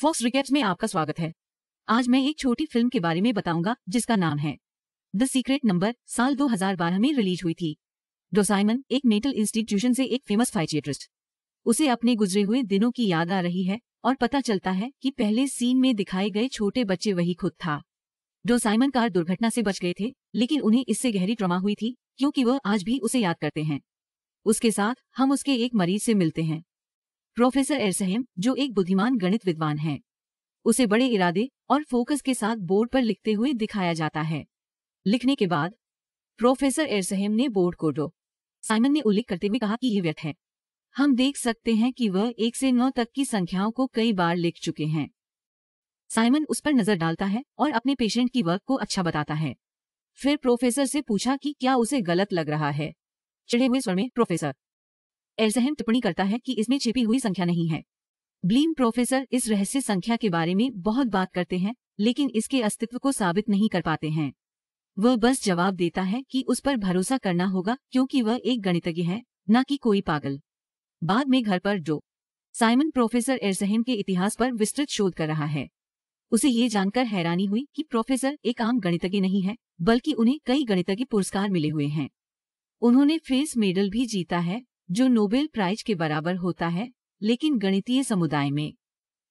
fox recaps में आपका स्वागत है आज मैं एक छोटी फिल्म के बारे में बताऊंगा जिसका नाम है द सीक्रेट नंबर साल 2012 में रिलीज हुई थी डोसाइमन एक मेंटल इंस्टीट्यूशन से एक फेमस फाइचियट्रिस्ट उसे अपने गुजरे हुए दिनों की याद आ रही है और पता चलता है कि पहले सीन में दिखाए गए छोटे बच्चे वही खुद था डोसाइमन कार दुर्घटना से बच गए थे लेकिन उन्हें इससे गहरी ट्रमा हुई थी क्योंकि वह आज भी उसे याद करते हैं उसके साथ हम उसके एक मरीज से मिलते हैं प्रोफेसर एरसहम जो एक बुद्धिमान गणित विद्वान है उसे बड़े इरादे और फोकस के साथ बोर्ड पर लिखते हुए दिखाया जाता है लिखने के बाद प्रोफेसर एरसहम ने बोर्ड को डो साइमन ने उल्लेख करते हुए कहा कि यह व्यर्थ है हम देख सकते हैं कि वह एक से नौ तक की संख्याओं को कई बार लिख चुके हैं साइमन उस पर नजर डालता है और अपने पेशेंट की वर्क को अच्छा बताता है फिर प्रोफेसर से पूछा कि क्या उसे गलत लग रहा है चढ़े हुए स्वर में प्रोफेसर एरजहन टिप्पणी करता है कि इसमें छिपी हुई संख्या नहीं है ब्लीम प्रोफेसर इस रहस्य संख्या के बारे में बहुत बात करते हैं लेकिन इसके अस्तित्व को साबित नहीं कर पाते हैं वह बस जवाब देता है कि उस पर भरोसा करना होगा क्योंकि वह एक गणितज्ञ है न कि कोई पागल बाद में घर पर जो साइमन प्रोफेसर एरजहन के इतिहास पर विस्तृत शोध कर रहा है उसे ये जानकर हैरानी हुई कि प्रोफेसर एक आम गणितज्ञ नहीं है बल्कि उन्हें कई गणितज्ञ पुरस्कार मिले हुए हैं उन्होंने फेस मेडल भी जीता है जो नोबेल प्राइज के बराबर होता है लेकिन गणितीय समुदाय में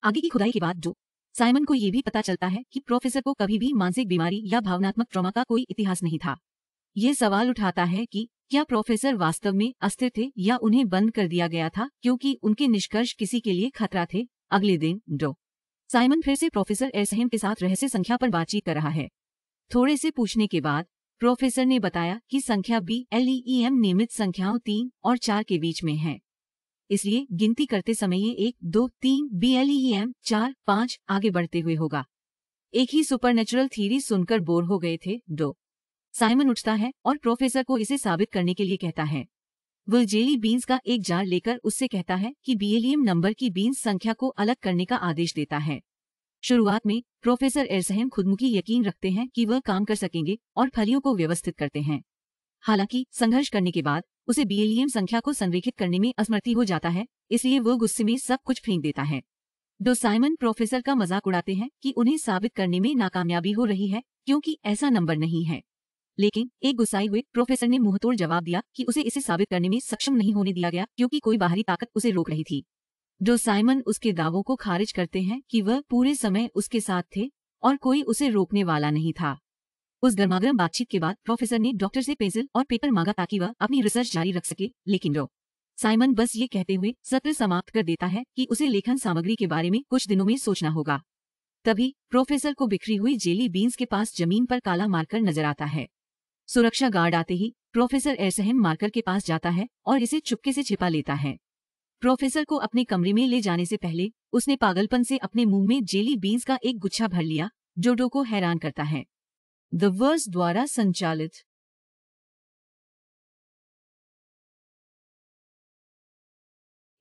आगे की खुदाई के बाद जो साइमन को ये भी पता चलता है कि प्रोफेसर को कभी भी मानसिक बीमारी या भावनात्मक ट्रॉमा का कोई इतिहास नहीं था ये सवाल उठाता है कि क्या प्रोफेसर वास्तव में अस्थिर थे या उन्हें बंद कर दिया गया था क्योंकि उनके निष्कर्ष किसी के लिए खतरा थे अगले दिन डो साइमन फिर से प्रोफेसर एसहेम के साथ रहस्य संख्या पर बातचीत कर रहा है थोड़े से पूछने के बाद प्रोफेसर ने बताया कि संख्या बी एल ई एम नियमित संख्याओं तीन और चार के बीच में है इसलिए गिनती करते समय ये एक दो तीन बी एल ई एम चार पाँच आगे बढ़ते हुए होगा एक ही सुपरनेचुरल थीरी सुनकर बोर हो गए थे डो साइमन उठता है और प्रोफेसर को इसे साबित करने के लिए कहता है वह जेली बीन्स का एक जार लेकर उससे कहता है कि बीएलईएम नंबर की बीन्स संख्या को अलग करने का आदेश देता है शुरुआत में प्रोफेसर एरसहम खुदमुखी यकीन रखते हैं कि वह काम कर सकेंगे और फलियों को व्यवस्थित करते हैं हालांकि संघर्ष करने के बाद उसे बीएलईएम संख्या को संरेखित करने में असमर्थी हो जाता है इसलिए वह गुस्से में सब कुछ फेंक देता है दो साइमन प्रोफेसर का मजाक उड़ाते हैं कि उन्हें साबित करने में नाकामयाबी हो रही है क्योंकि ऐसा नंबर नहीं है लेकिन एक गुस्साए हुए प्रोफेसर ने मुंहतोड़ जवाब दिया कि उसे इसे साबित करने में सक्षम नहीं होने दिया गया क्योंकि कोई बाहरी ताकत उसे रोक रही थी जो साइमन उसके दावों को खारिज करते हैं कि वह पूरे समय उसके साथ थे और कोई उसे रोकने वाला नहीं था उस गर्मागर्म बातचीत के बाद प्रोफेसर ने डॉक्टर से पेंसिल और पेपर मांगा ताकि वह अपनी रिसर्च जारी रख सके लेकिन डो साइमन बस ये कहते हुए सत्र समाप्त कर देता है कि उसे लेखन सामग्री के बारे में कुछ दिनों में सोचना होगा तभी प्रोफेसर को बिखरी हुई जेली बीन्स के पास जमीन पर काला मार्कर नजर आता है सुरक्षा गार्ड आते ही प्रोफेसर एरसहम मार्कर के पास जाता है और इसे चुपके से छिपा लेता है प्रोफेसर को अपने कमरे में ले जाने से पहले उसने पागलपन से अपने मुंह में जेली बीन्स का एक गुच्छा भर लिया जो डो को हैरान करता है द वर्स द्वारा संचालित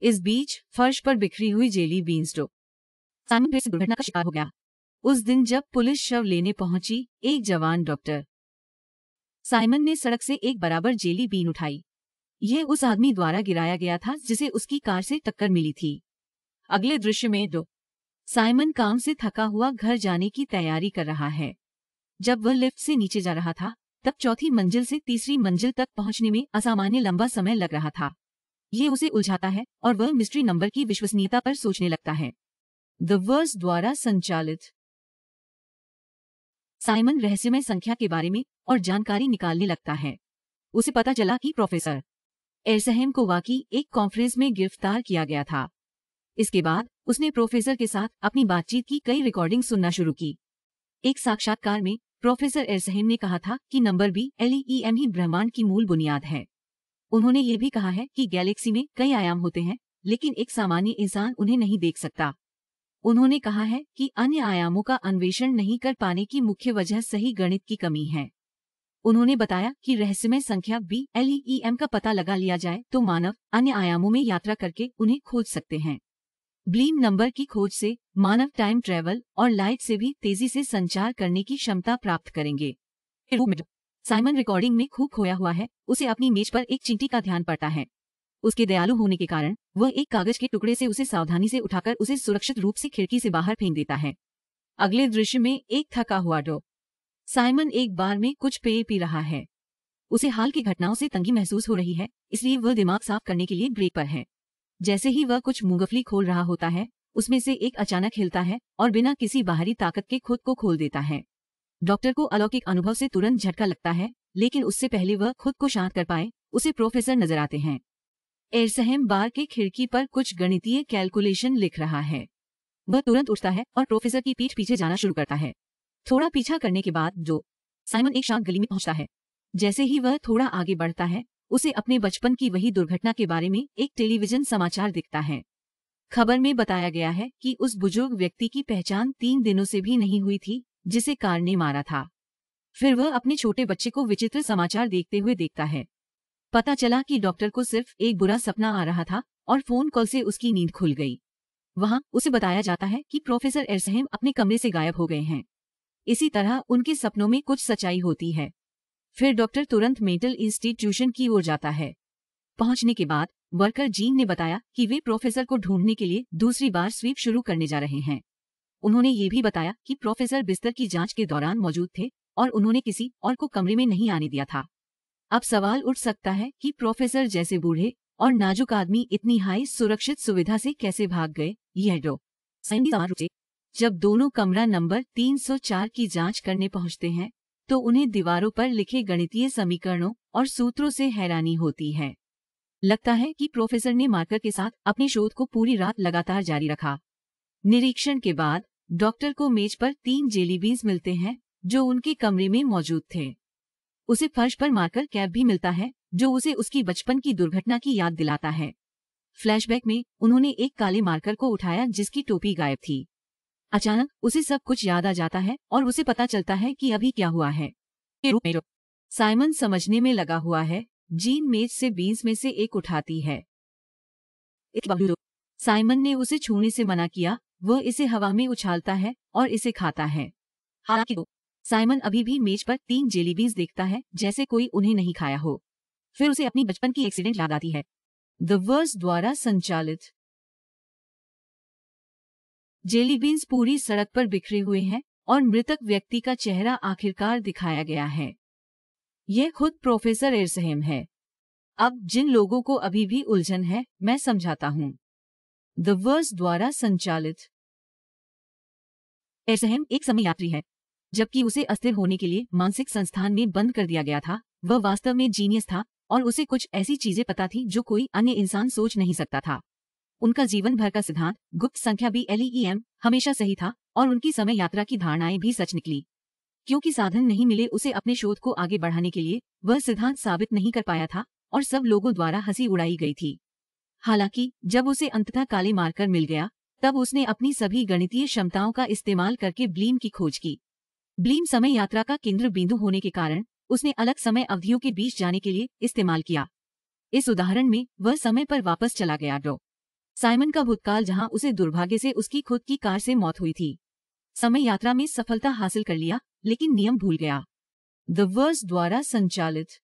इस बीच फर्श पर बिखरी हुई जेली बीन्स डो सामने फिर से दुर्घटना का शिकार हो गया उस दिन जब पुलिस शव लेने पहुंची एक जवान डॉक्टर साइमन ने सड़क से एक बराबर जेली बीन उठाई यह उस आदमी द्वारा गिराया गया था जिसे उसकी कार से टक्कर मिली थी अगले दृश्य में दो साइमन काम से थका हुआ घर जाने की तैयारी कर रहा है जब वह लिफ्ट से नीचे जा रहा था तब चौथी मंजिल से तीसरी मंजिल तक पहुंचने में असामान्य लंबा समय लग रहा था ये उसे उलझाता है और वह मिस्ट्री नंबर की विश्वसनीयता पर सोचने लगता है द वर्स द्वारा संचालित साइमन रहस्यमय संख्या के बारे में और जानकारी निकालने लगता है उसे पता चला कि प्रोफेसर एरसहम को वाकई एक कॉन्फ्रेंस में गिरफ्तार किया गया था इसके बाद उसने प्रोफेसर के साथ अपनी बातचीत की कई रिकॉर्डिंग सुनना शुरू की एक साक्षात्कार में प्रोफेसर एरसहम ने कहा था कि नंबर बी एलईएम e e ही ब्रह्मांड की मूल बुनियाद है उन्होंने ये भी कहा है कि गैलेक्सी में कई आयाम होते हैं लेकिन एक सामान्य इंसान उन्हें नहीं देख सकता उन्होंने कहा है कि अन्य आयामों का अन्वेषण नहीं कर पाने की मुख्य वजह सही गणित की कमी है उन्होंने बताया कि रहस्यमय संख्या बी एल ई एम का पता लगा लिया जाए तो मानव अन्य आयामों में यात्रा करके उन्हें खोज सकते हैं ब्लीम नंबर की खोज से मानव टाइम ट्रेवल और लाइट से भी तेजी से संचार करने की क्षमता प्राप्त करेंगे साइमन रिकॉर्डिंग में खूब खोया हुआ है उसे अपनी मेज पर एक चिंटी का ध्यान पड़ता है उसके दयालु होने के कारण वह एक कागज के टुकड़े से उसे सावधानी से उठाकर उसे सुरक्षित रूप से खिड़की से बाहर फेंक देता है अगले दृश्य में एक थका हुआ डॉ साइमन एक बार में कुछ पेय पी रहा है उसे हाल की घटनाओं से तंगी महसूस हो रही है इसलिए वह दिमाग साफ करने के लिए ब्रेक पर है जैसे ही वह कुछ मूंगफली खोल रहा होता है उसमें से एक अचानक हिलता है और बिना किसी बाहरी ताकत के खुद को खोल देता है डॉक्टर को अलौकिक अनुभव से तुरंत झटका लगता है लेकिन उससे पहले वह खुद को शांत कर पाए उसे प्रोफेसर नजर आते हैं एरसहम बार के खिड़की पर कुछ गणितीय कैलकुलेशन लिख रहा है वह तुरंत उठता है और प्रोफेसर की पीठ पीछे जाना शुरू करता है थोड़ा पीछा करने के बाद जो साइमन एक शांत गली में पहुंचता है जैसे ही वह थोड़ा आगे बढ़ता है उसे अपने बचपन की वही दुर्घटना के बारे में एक टेलीविजन समाचार दिखता है खबर में बताया गया है कि उस बुजुर्ग व्यक्ति की पहचान तीन दिनों से भी नहीं हुई थी जिसे कार ने मारा था फिर वह अपने छोटे बच्चे को विचित्र समाचार देखते हुए देखता है पता चला कि डॉक्टर को सिर्फ एक बुरा सपना आ रहा था और फोन कॉल से उसकी नींद खुल गई वहाँ उसे बताया जाता है कि प्रोफेसर एरसहम अपने कमरे से गायब हो गए हैं इसी तरह उनके सपनों में कुछ सच्चाई होती है फिर डॉक्टर तुरंत मेंटल इंस्टीट्यूशन की ओर जाता है पहुंचने के बाद वर्कर जीन ने बताया कि वे प्रोफेसर को ढूंढने के लिए दूसरी बार स्वीप शुरू करने जा रहे हैं उन्होंने ये भी बताया कि प्रोफेसर बिस्तर की जांच के दौरान मौजूद थे और उन्होंने किसी और को कमरे में नहीं आने दिया था अब सवाल उठ सकता है कि प्रोफेसर जैसे बूढ़े और नाजुक आदमी इतनी हाई सुरक्षित सुविधा से कैसे भाग गए यह डो सैंडी जब दोनों कमरा नंबर 304 की जांच करने पहुंचते हैं तो उन्हें दीवारों पर लिखे गणितीय समीकरणों और सूत्रों से हैरानी होती है लगता है कि प्रोफेसर ने मार्कर के साथ अपने शोध को पूरी रात लगातार जारी रखा निरीक्षण के बाद डॉक्टर को मेज पर तीन जेली बीन्स मिलते हैं जो उनके कमरे में मौजूद थे उसे फर्श पर मार्कर कैप भी मिलता है जो उसे उसकी बचपन की दुर्घटना की याद दिलाता है फ्लैशबैक में उन्होंने एक काले मार्कर को उठाया जिसकी टोपी गायब थी अचानक उसे सब कुछ याद आ जाता है और उसे पता चलता है कि अभी क्या हुआ है साइमन समझने में लगा हुआ है जीन मेज से बीन्स में से एक उठाती है साइमन ने उसे छूने से मना किया वह इसे हवा में उछालता है और इसे खाता है हालांकि साइमन अभी भी मेज पर तीन जेलीबीज देखता है जैसे कोई उन्हें नहीं खाया हो फिर उसे अपनी बचपन की एक्सीडेंट याद आती है द वर्स द्वारा संचालित जेली बीन्स पूरी सड़क पर बिखरे हुए हैं और मृतक व्यक्ति का चेहरा आखिरकार दिखाया गया है यह खुद प्रोफेसर एरसहेम है अब जिन लोगों को अभी भी उलझन है मैं समझाता हूँ द वर्स द्वारा संचालित एरसहेम एक समय यात्री है जबकि उसे अस्थिर होने के लिए मानसिक संस्थान में बंद कर दिया गया था वह वास्तव में जीनियस था और उसे कुछ ऐसी चीजें पता थी जो कोई अन्य इंसान सोच नहीं सकता था उनका जीवन भर का सिद्धांत गुप्त संख्या बी एल ई एम हमेशा सही था और उनकी समय यात्रा की धारणाएं भी सच निकली क्योंकि साधन नहीं मिले उसे अपने शोध को आगे बढ़ाने के लिए वह सिद्धांत साबित नहीं कर पाया था और सब लोगों द्वारा हंसी उड़ाई गई थी हालांकि जब उसे अंततः काले मारकर मिल गया तब उसने अपनी सभी गणितीय क्षमताओं का इस्तेमाल करके ब्लीम की खोज की ब्लीम समय यात्रा का केंद्र बिंदु होने के कारण उसने अलग समय अवधियों के बीच जाने के लिए इस्तेमाल किया इस उदाहरण में वह समय पर वापस चला गया डॉ साइमन का भूतकाल जहां उसे दुर्भाग्य से उसकी खुद की कार से मौत हुई थी समय यात्रा में सफलता हासिल कर लिया लेकिन नियम भूल गया द वर्स द्वारा संचालित